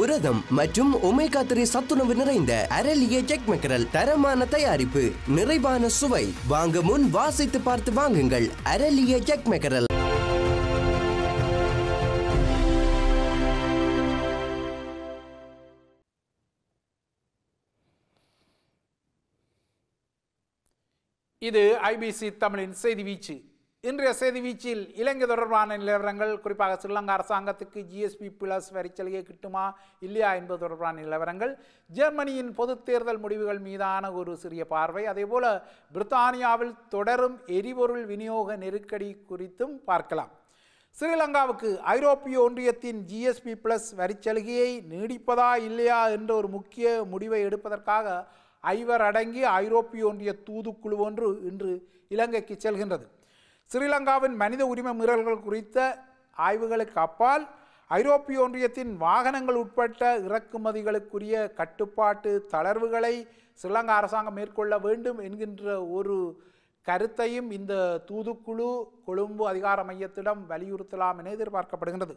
புரதம் மற்றும் omega three சத்துணவு நிறைந்த அரலிய ஜெக் மெக்கரல் தரமான தயாரிப்பு நிறைவான சுவை வாங்க முன் வாசித்து பார்த்து வாங்குங்கள் அரலிய ஜெக் மெக்கரல் இது ஐபிசி தமிழின் செய்தி வீச்சு இன்றைய செய்தி வீச்சில் இலங்கை தொடர்பான நிலவரங்கள் குறிப்பாக ஸ்ரீலங்கா அரசாங்கத்துக்கு ஜிஎஸ்பி பிளஸ் வரிச்சலுகை கிட்டுமா இல்லையா என்பது தொடர்பான நிலவரங்கள் ஜெர்மனியின் பொது தேர்தல் முடிவுகள் மீதான ஒரு சிறிய பார்வை அதேபோல் பிரித்தானியாவில் தொடரும் எரிபொருள் விநியோக நெருக்கடி குறித்தும் பார்க்கலாம் ஸ்ரீலங்காவுக்கு ஐரோப்பிய ஒன்றியத்தின் ஜிஎஸ்பி பிளஸ் வரிச்சலுகையை நீடிப்பதா இல்லையா என்ற ஒரு முக்கிய முடிவை எடுப்பதற்காக ஐவர் அடங்கி ஐரோப்பிய ஒன்றிய தூதுக்குழு ஒன்று இன்று இலங்கைக்கு செல்கின்றது ஸ்ரீலங்காவின் மனித உரிமை மீறல்கள் குறித்த ஆய்வுகளுக்கு அப்பால் ஐரோப்பிய ஒன்றியத்தின் வாகனங்கள் உட்பட்ட இறக்குமதிகளுக்குரிய கட்டுப்பாட்டு தளர்வுகளை ஸ்ரீலங்கா அரசாங்கம் மேற்கொள்ள வேண்டும் என்கின்ற ஒரு கருத்தையும் இந்த தூதுக்குழு கொழும்பு அதிகார மையத்திடம் வலியுறுத்தலாம் என எதிர்பார்க்கப்படுகின்றது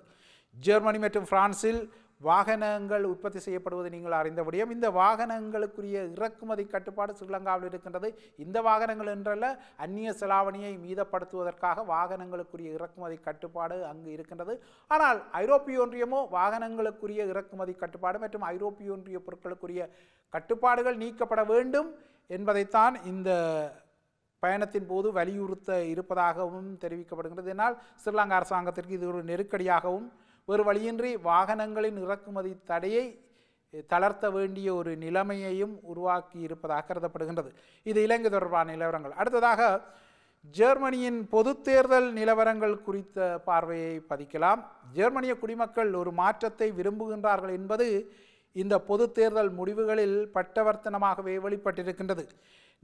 ஜெர்மனி மற்றும் பிரான்சில் வாகனங்கள் உற்பத்தி செய்யப்படுவதை நீங்கள் அறிந்தபடியும் இந்த வாகனங்களுக்குரிய இறக்குமதி கட்டுப்பாடு ஸ்ரீலங்காவில் இருக்கின்றது இந்த வாகனங்கள் என்றல்ல அந்நிய செலாவணியை மீதப்படுத்துவதற்காக வாகனங்களுக்குரிய இறக்குமதி கட்டுப்பாடு அங்கு இருக்கின்றது ஆனால் ஐரோப்பிய ஒன்றியமோ வாகனங்களுக்குரிய இறக்குமதி கட்டுப்பாடு மற்றும் ஐரோப்பிய ஒன்றிய பொருட்களுக்குரிய கட்டுப்பாடுகள் நீக்கப்பட வேண்டும் என்பதைத்தான் இந்த பயணத்தின் போது வலியுறுத்த இருப்பதாகவும் தெரிவிக்கப்படுகிறது இதனால் ஸ்ரீலங்கா அரசாங்கத்திற்கு இது ஒரு நெருக்கடியாகவும் வேறு வழியின்றி வாகனங்களின் இறக்குமதி தடையை தளர்த்த வேண்டிய ஒரு நிலைமையையும் உருவாக்கி இருப்பதாக கருதப்படுகின்றது இது இலங்கை தொடர்பான நிலவரங்கள் அடுத்ததாக ஜெர்மனியின் பொது தேர்தல் நிலவரங்கள் குறித்த பார்வையை பதிக்கலாம் ஜெர்மனிய குடிமக்கள் ஒரு மாற்றத்தை விரும்புகின்றார்கள் என்பது இந்த பொது தேர்தல் முடிவுகளில் பட்டவர்த்தனமாகவே வெளிப்பட்டிருக்கின்றது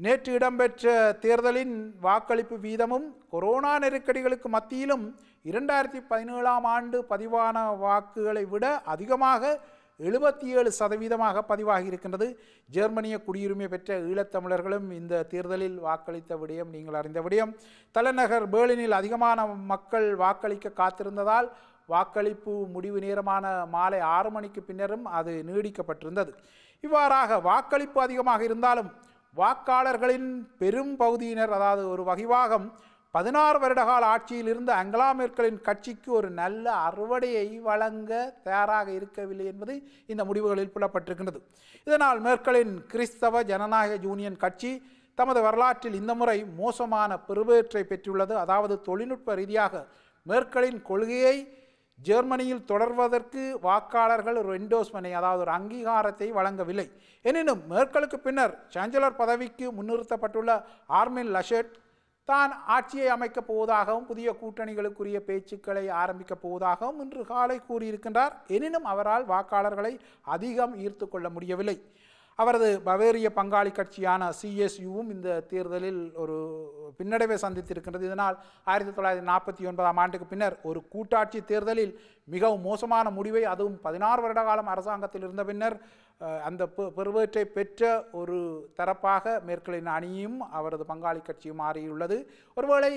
நேற்று இடம்பெற்ற தேர்தலின் வாக்களிப்பு வீதமும் கொரோனா நெருக்கடிகளுக்கு மத்தியிலும் இரண்டாயிரத்தி பதினேழாம் ஆண்டு பதிவான வாக்குகளை விட அதிகமாக எழுபத்தி ஏழு சதவீதமாக பதிவாகி இருக்கின்றது ஜெர்மனிய குடியுரிமை பெற்ற ஈழத்தமிழர்களும் இந்த தேர்தலில் வாக்களித்த விடயம் நீங்கள் அறிந்த விடயம் தலைநகர் பேர்லினில் அதிகமான மக்கள் வாக்களிக்க காத்திருந்ததால் வாக்களிப்பு முடிவு நேரமான மாலை ஆறு மணிக்கு பின்னரும் அது நீடிக்கப்பட்டிருந்தது இவ்வாறாக வாக்களிப்பு அதிகமாக இருந்தாலும் வாக்காளர்களின் பெரும் பகுதியினர் அதாவது ஒரு வகிவாகம் பதினாறு வருடகால ஆட்சியில் இருந்த அங்கலா மேற்களின் கட்சிக்கு ஒரு நல்ல அறுவடையை வழங்க தயாராக இருக்கவில்லை என்பது இந்த முடிவுகளில் புலப்பட்டிருக்கின்றது இதனால் மேர்க்கலின் கிறிஸ்தவ ஜனநாயக யூனியன் கட்சி தமது வரலாற்றில் இந்த முறை மோசமான பெருவேற்றை பெற்றுள்ளது அதாவது தொழில்நுட்ப ரீதியாக மேர்க்கலின் கொள்கையை ஜெர்மனியில் தொடர்வதற்கு வாக்காளர்கள் ஒரு என்டோஸ்மெனை அதாவது ஒரு அங்கீகாரத்தை வழங்கவில்லை எனினும் மேற்களுக்கு பின்னர் சான்சலர் பதவிக்கு முன்னிறுத்தப்பட்டுள்ள ஆர்மின் லஷெட் தான் ஆட்சியை அமைக்கப் போவதாகவும் புதிய கூட்டணிகளுக்குரிய பேச்சுக்களை ஆரம்பிக்கப் போவதாகவும் இன்று காலை கூறியிருக்கின்றார் எனினும் அவரால் வாக்காளர்களை அதிகம் ஈர்த்து கொள்ள முடியவில்லை அவரது பவேரிய பங்காளி கட்சியான சிஎஸ்யூவும் இந்த தேர்தலில் ஒரு பின்னடைவை சந்தித்திருக்கின்றது இதனால் ஆயிரத்தி தொள்ளாயிரத்தி நாற்பத்தி ஒன்பதாம் ஆண்டுக்கு பின்னர் ஒரு கூட்டாட்சி தேர்தலில் மிகவும் மோசமான முடிவை அதுவும் பதினாறு வருட காலம் அரசாங்கத்தில் இருந்த பின்னர் அந்த பெருவேற்றை பெற்ற ஒரு தரப்பாக மேற்கலின் அணியும் அவரது பங்காளி கட்சியும் மாறியுள்ளது ஒருவேளை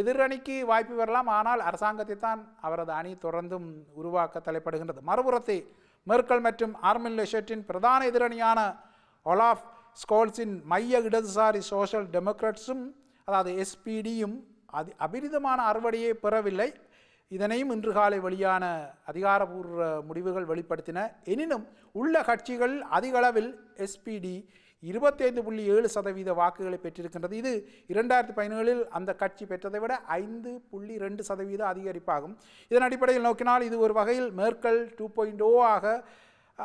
எதிரணிக்கு வாய்ப்பு வரலாம் ஆனால் அரசாங்கத்தை தான் அவரது அணி தொடர்ந்தும் உருவாக்க தலைப்படுகின்றது மறுபுறத்தை மெர்க்கல் மற்றும் ஆர்மின் ലഷറ്റിൻ பிரதான எதிரணியான ஒலாஃப் ஸ்கோல்ஸின் மைய இடதுசாரி சோஷியல் டெமோக்ராட்ஸும் அதாவது எஸ்பிடியும் அதி அபிரிதமான அறுவடையை பெறவில்லை இதனையும் இன்று காலை வெளியான அதிகாரபூர்வ முடிவுகள் வெளிப்படுத்தின எனினும் உள்ள கட்சிகள் அதிகளவில் எஸ்பிடி இருபத்தைந்து புள்ளி ஏழு சதவீத வாக்குகளை பெற்றிருக்கின்றது இது இரண்டாயிரத்தி பதினேழில் அந்த கட்சி பெற்றதை விட ஐந்து புள்ளி ரெண்டு சதவீத அதிகரிப்பாகும் இதன் அடிப்படையில் நோக்கினால் இது ஒரு வகையில் மேற்கல் டூ பாயிண்ட் ஓ ஆக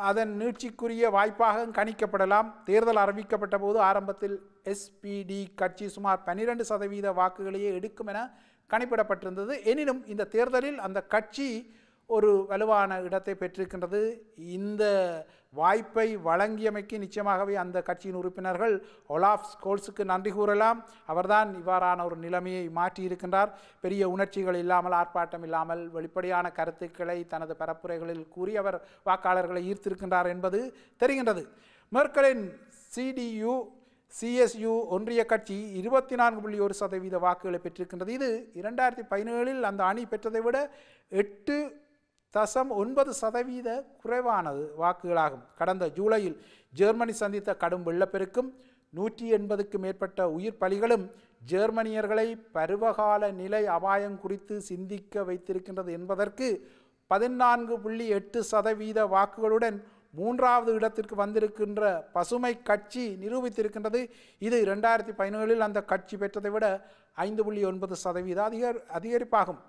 அதன் நீட்சிக்குரிய வாய்ப்பாக கணிக்கப்படலாம் தேர்தல் அறிவிக்கப்பட்ட போது ஆரம்பத்தில் எஸ்பிடி கட்சி சுமார் பன்னிரண்டு சதவீத வாக்குகளையே எடுக்கும் என கணிப்பிடப்பட்டிருந்தது எனினும் இந்த தேர்தலில் அந்த கட்சி ஒரு வலுவான இடத்தை பெற்றிருக்கின்றது இந்த வாய்ப்பை வழங்கியமைக்கு நிச்சயமாகவே அந்த கட்சியின் உறுப்பினர்கள் ஒலாஃப் ஸ்கோல்ஸுக்கு நன்றி கூறலாம் அவர்தான் இவ்வாறான ஒரு நிலைமையை மாற்றியிருக்கின்றார் பெரிய உணர்ச்சிகள் இல்லாமல் ஆர்ப்பாட்டம் இல்லாமல் வெளிப்படையான கருத்துக்களை தனது பரப்புரைகளில் கூறி அவர் வாக்காளர்களை ஈர்த்திருக்கின்றார் என்பது தெரிகின்றது மேற்கலின் சிடியு சிஎஸ்யு ஒன்றிய கட்சி இருபத்தி நான்கு புள்ளி ஒரு சதவீத வாக்குகளை பெற்றிருக்கின்றது இது இரண்டாயிரத்தி பதினேழில் அந்த அணி பெற்றதை விட எட்டு தசம் ஒன்பது சதவீத குறைவானது வாக்குகளாகும் கடந்த ஜூலையில் ஜெர்மனி சந்தித்த கடும் வெள்ளப்பெருக்கும் நூற்றி எண்பதுக்கு மேற்பட்ட உயிர் பலிகளும் ஜெர்மனியர்களை பருவகால நிலை அபாயம் குறித்து சிந்திக்க வைத்திருக்கின்றது என்பதற்கு பதினான்கு புள்ளி எட்டு சதவீத வாக்குகளுடன் மூன்றாவது இடத்திற்கு வந்திருக்கின்ற பசுமை கட்சி நிரூபித்திருக்கின்றது இது ரெண்டாயிரத்தி பதினேழில் அந்த கட்சி பெற்றதை விட ஐந்து புள்ளி ஒன்பது சதவீத அதிக அதிகரிப்பாகும்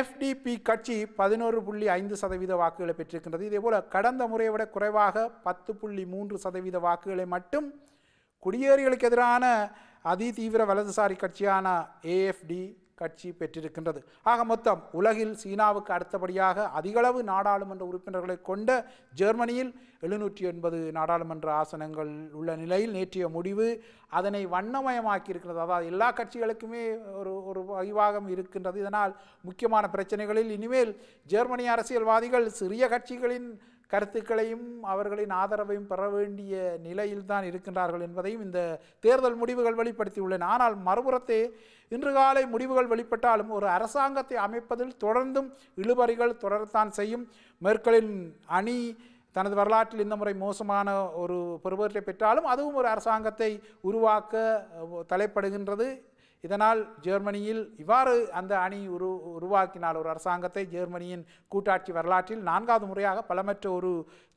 எஃப்டிபி கட்சி பதினோரு புள்ளி ஐந்து சதவீத வாக்குகளை பெற்றிருக்கின்றது இதேபோல் கடந்த முறையை விட குறைவாக பத்து புள்ளி மூன்று சதவீத வாக்குகளை மட்டும் குடியேறிகளுக்கு எதிரான அதிதீவிர வலதுசாரி கட்சியான ஏஎஃப்டி கட்சி பெற்றிருக்கின்றது ஆக மொத்தம் உலகில் சீனாவுக்கு அடுத்தபடியாக அதிகளவு நாடாளுமன்ற உறுப்பினர்களை கொண்ட ஜெர்மனியில் எழுநூற்றி எண்பது நாடாளுமன்ற ஆசனங்கள் உள்ள நிலையில் நேற்றைய முடிவு அதனை வண்ணமயமாக்கி இருக்கிறது அதாவது எல்லா கட்சிகளுக்குமே ஒரு ஒரு வகிவாகம் இருக்கின்றது இதனால் முக்கியமான பிரச்சனைகளில் இனிமேல் ஜெர்மனி அரசியல்வாதிகள் சிறிய கட்சிகளின் கருத்துக்களையும் அவர்களின் ஆதரவையும் பெற வேண்டிய நிலையில்தான் இருக்கின்றார்கள் என்பதையும் இந்த தேர்தல் முடிவுகள் வெளிப்படுத்தியுள்ளன ஆனால் மறுபுறத்தே இன்று காலை முடிவுகள் வெளிப்பட்டாலும் ஒரு அரசாங்கத்தை அமைப்பதில் தொடர்ந்தும் இழுபறிகள் தொடரத்தான் செய்யும் மெர்க்கலின் அணி தனது வரலாற்றில் இந்த முறை மோசமான ஒரு பெருவற்றை பெற்றாலும் அதுவும் ஒரு அரசாங்கத்தை உருவாக்க தலைப்படுகின்றது இதனால் ஜெர்மனியில் இவ்வாறு அந்த அணி உரு உருவாக்கினால் ஒரு அரசாங்கத்தை ஜெர்மனியின் கூட்டாட்சி வரலாற்றில் நான்காவது முறையாக பலமற்ற ஒரு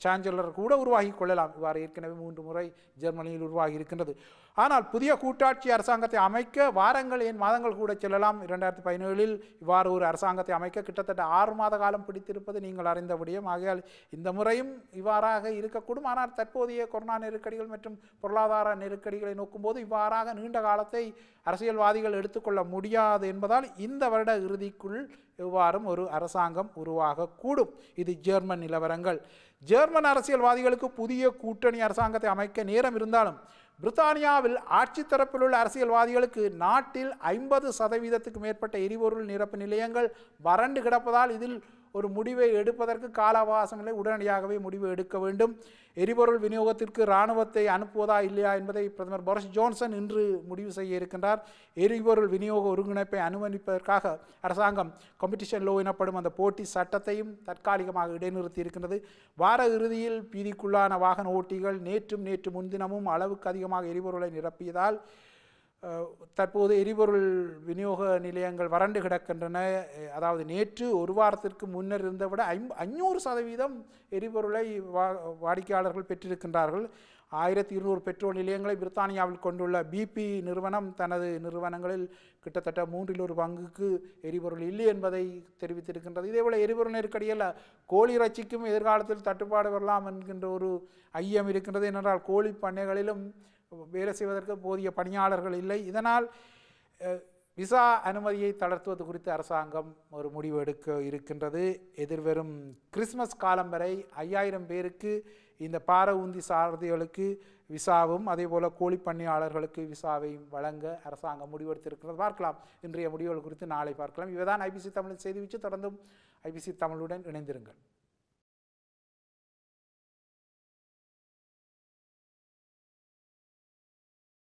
சான்சலர் கூட உருவாகி கொள்ளலாம் இவ்வாறு ஏற்கனவே மூன்று முறை ஜெர்மனியில் உருவாகி இருக்கின்றது ஆனால் புதிய கூட்டாட்சி அரசாங்கத்தை அமைக்க வாரங்கள் ஏன் மாதங்கள் கூட செல்லலாம் இரண்டாயிரத்தி பதினேழில் இவ்வாறு ஒரு அரசாங்கத்தை அமைக்க கிட்டத்தட்ட ஆறு மாத காலம் பிடித்திருப்பது நீங்கள் அறிந்த முடியும் ஆகையால் இந்த முறையும் இவ்வாறாக இருக்கக்கூடும் ஆனால் தற்போதைய கொரோனா நெருக்கடிகள் மற்றும் பொருளாதார நெருக்கடிகளை நோக்கும்போது இவ்வாறாக நீண்ட காலத்தை அரசியல்வாதிகள் எடுத்துக்கொள்ள முடியாது என்பதால் இந்த வருட இறுதிக்குள் இவ்வாறும் ஒரு அரசாங்கம் உருவாகக்கூடும் இது ஜெர்மன் நிலவரங்கள் ஜெர்மன் அரசியல்வாதிகளுக்கு புதிய கூட்டணி அரசாங்கத்தை அமைக்க நேரம் இருந்தாலும் பிரித்தானியாவில் ஆட்சி தரப்பில் உள்ள அரசியல்வாதிகளுக்கு நாட்டில் ஐம்பது சதவீதத்துக்கு மேற்பட்ட எரிபொருள் நிரப்பு நிலையங்கள் வறண்டு கிடப்பதால் இதில் ஒரு முடிவை எடுப்பதற்கு கால அவகாசம் இல்லை உடனடியாகவே முடிவு எடுக்க வேண்டும் எரிபொருள் விநியோகத்திற்கு இராணுவத்தை அனுப்புவதா இல்லையா என்பதை பிரதமர் போரிஸ் ஜோன்சன் இன்று முடிவு செய்ய இருக்கின்றார் எரிபொருள் விநியோக ஒருங்கிணைப்பை அனுமதிப்பதற்காக அரசாங்கம் காம்படிஷன் லோ எனப்படும் அந்த போட்டி சட்டத்தையும் தற்காலிகமாக இடைநிறுத்தி இருக்கின்றது வார இறுதியில் பீதிக்குள்ளான வாகன ஓட்டிகள் நேற்றும் நேற்று முன்தினமும் அளவுக்கு அதிகமாக எரிபொருளை நிரப்பியதால் தற்போது எரிபொருள் விநியோக நிலையங்கள் வறண்டு கிடக்கின்றன அதாவது நேற்று ஒரு வாரத்திற்கு முன்னர் இருந்த விட ஐம் அஞ்சூறு சதவீதம் எரிபொருளை வா வாடிக்கையாளர்கள் பெற்றிருக்கின்றார்கள் ஆயிரத்தி இருநூறு பெட்ரோல் நிலையங்களை பிரித்தானியாவில் கொண்டுள்ள பிபி நிறுவனம் தனது நிறுவனங்களில் கிட்டத்தட்ட மூன்றில் ஒரு பங்குக்கு எரிபொருள் இல்லை என்பதை தெரிவித்திருக்கின்றது இதேபோல் எரிபொருள் நெருக்கடியில் கோழி இறைச்சிக்கும் எதிர்காலத்தில் தட்டுப்பாடு வரலாம் என்கின்ற ஒரு ஐயம் இருக்கின்றது ஏனென்றால் கோழி பண்ணைகளிலும் வேலை செய்வதற்கு போதிய பணியாளர்கள் இல்லை இதனால் விசா அனுமதியை தளர்த்துவது குறித்து அரசாங்கம் ஒரு முடிவு எடுக்க இருக்கின்றது எதிர்வரும் கிறிஸ்மஸ் காலம் வரை ஐயாயிரம் பேருக்கு இந்த பார உந்தி சாரதிகளுக்கு விசாவும் அதே போல் கோழி பணியாளர்களுக்கு விசாவையும் வழங்க அரசாங்கம் முடிவெடுத்திருக்கிறது பார்க்கலாம் இன்றைய முடிவுகள் குறித்து நாளை பார்க்கலாம் இவைதான் ஐபிசி தமிழின் செய்தி வச்சு தொடர்ந்தும் ஐபிசி தமிழுடன் இணைந்திருங்கள்